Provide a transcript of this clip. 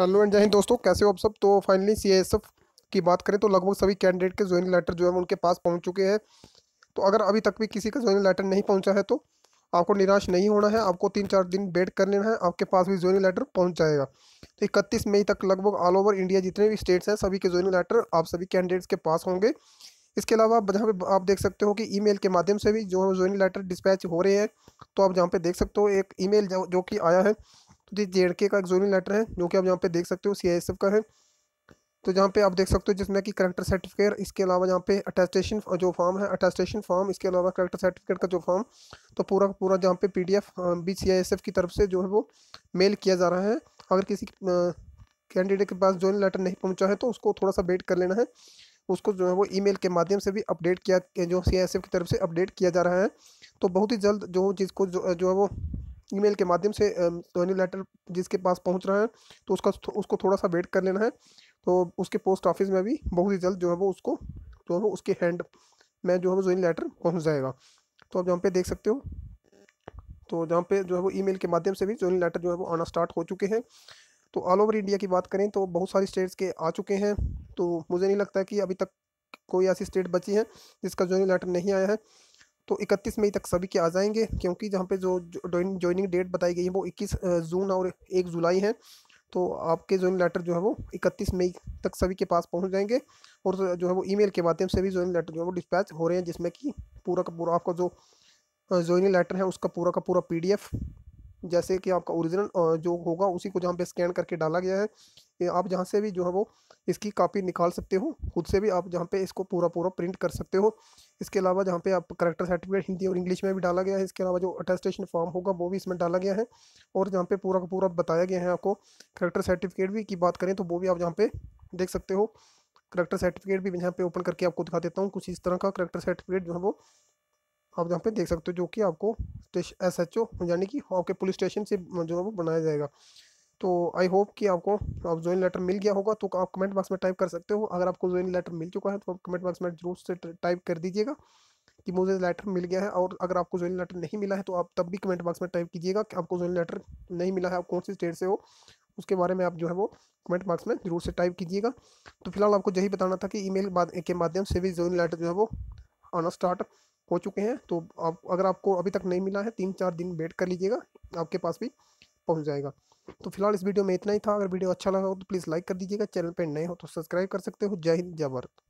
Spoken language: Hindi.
हेलो एंड जय हिंद दोस्तों कैसे हो आप सब तो फाइनली सी की बात करें तो लगभग सभी कैंडिडेट के ज्वाइनिंग लेटर जो है उनके पास पहुंच चुके हैं तो अगर अभी तक भी किसी का ज्वाइनिंग लेटर नहीं पहुंचा है तो आपको निराश नहीं होना है आपको तीन चार दिन वेट कर लेना है आपके पास भी ज्वाइनिंग लेटर पहुँच जाएगा तो इकतीस मई तक लगभग ऑल ओवर इंडिया जितने भी स्टेट्स हैं सभी के ज्वाइनिंग लेटर आप सभी कैंडिडेट्स के पास होंगे इसके अलावा जहाँ पे आप देख सकते हो कि ईमेल के माध्यम से भी जो है ज्वाइनिंग लेटर डिस्पैच हो रहे हैं तो आप जहाँ पे देख सकते हो एक ईमेल जो कि आया है तो ये जे का एक जोनिंग लेटर है जो कि आप यहाँ पे देख सकते हो सी का है तो जहाँ पे आप देख सकते हो जिसमें कि करेक्टर सर्टिफिकेट इसके अलावा यहाँ पे अटेस्टेशन जो फॉर्म है अटेस्टेशन फॉर्म इसके अलावा करेक्टर सर्टिफिकेट का जो फॉर्म तो पूरा पूरा जहाँ पे पीडीएफ बी सीआईएसएफ की तरफ से जो है वो मेल किया जा रहा है अगर किसी कैंडिडेट के पास जो लेटर नहीं पहुँचा है तो उसको थोड़ा सा वेट कर लेना है उसको जो है वो ई के माध्यम से भी अपडेट किया जो सी की तरफ से अपडेट किया जा रहा है तो बहुत ही जल्द जो जिसको जो, जो है वो ईमेल के माध्यम से जॉइनिंग लेटर जिसके पास पहुंच रहा है तो उसका उसको थोड़ा सा वेट कर लेना है तो उसके पोस्ट ऑफिस में भी बहुत ही जल्द जो है वो उसको जो है उसके हैंड में जो है वो जोइन लेटर पहुँच जाएगा तो आप जहाँ पे देख सकते हो तो जहाँ पे जो है वो ईमेल के माध्यम से भी ज्वाइन लेटर जो है वो आना स्टार्ट हो चुके हैं तो ऑल ओवर इंडिया की बात करें तो बहुत सारी स्टेट्स के आ चुके हैं तो मुझे नहीं लगता कि अभी तक कोई ऐसी स्टेट बची है जिसका ज्वाइन लेटर नहीं आया है तो 31 मई तक सभी के आ जाएंगे क्योंकि जहाँ पे जो ज्वाइनिंग डेट बताई गई है वो 21 जून और 1 जुलाई है तो आपके ज्वाइनिंग लेटर जो है वो 31 मई तक सभी के पास पहुँच जाएंगे और जो है वो ईमेल के माध्यम से भी ज्वाइन लेटर जो है वो डिस्पैच हो रहे हैं जिसमें कि पूरा का पूरा आपका जो ज्वाइनिंग लेटर है उसका पूरा का पूरा पी जैसे कि आपका ओरिजिनल जो होगा उसी को जहाँ पे स्कैन करके डाला गया है आप जहाँ से भी जो है वो इसकी कापी निकाल सकते हो खुद से भी आप जहाँ पे इसको पूरा पूरा प्रिंट कर सकते हो इसके अलावा जहाँ पे आप करेक्टर सर्टिफिकेट हिंदी और इंग्लिश में भी डाला गया है इसके अलावा जो अटेस्टेशन फॉर्म होगा वो भी इसमें डाला गया है और जहाँ पे पूरा का पूरा बताया गया है आपको करेक्टर सर्टिफिकेट भी की बात करें तो वो भी आप जहाँ पर देख सकते हो करेक्टर सर्टिफिकेट भी यहाँ पे ओपन करके आपको दिखा देता हूँ कुछ इस तरह का करेक्टर सर्टिफिकेट जो है वो आप यहाँ पे देख सकते हो जो कि आपको एस एच ओ यानी कि आपके पुलिस स्टेशन से जो है वो बनाया जाएगा तो आई होप कि आपको आप ज्वाइन लेटर मिल गया होगा तो आप कमेंट बॉक्स में टाइप कर सकते हो अगर आपको ज्वाइन लेटर मिल चुका है तो आप कमेंट बॉक्स में जरूर से टाइप कर दीजिएगा कि मुझे लेटर मिल गया है और अगर आपको ज्वाइन लेटर नहीं मिला है तो आप तब भी कमेंट बॉक्स में टाइप कीजिएगा कि आपको ज्वाइन लेटर नहीं मिला है आप कौन सी स्टेट से हो उसके बारे में आप जो है वो कमेंट बॉक्स में जरूर से टाइप कीजिएगा तो फिलहाल आपको यही बताना था कि ई के माध्यम से भी ज्वाइन लेटर जो है वो आना स्टार्ट हो चुके हैं तो आप अगर आपको अभी तक नहीं मिला है तीन चार दिन वेट कर लीजिएगा आपके पास भी पहुँच जाएगा तो फिलहाल इस वीडियो में इतना ही था अगर वीडियो अच्छा लगा हो तो प्लीज़ लाइक कर दीजिएगा चैनल पर नए हो तो सब्सक्राइब कर सकते हो जय हिंद जय भारत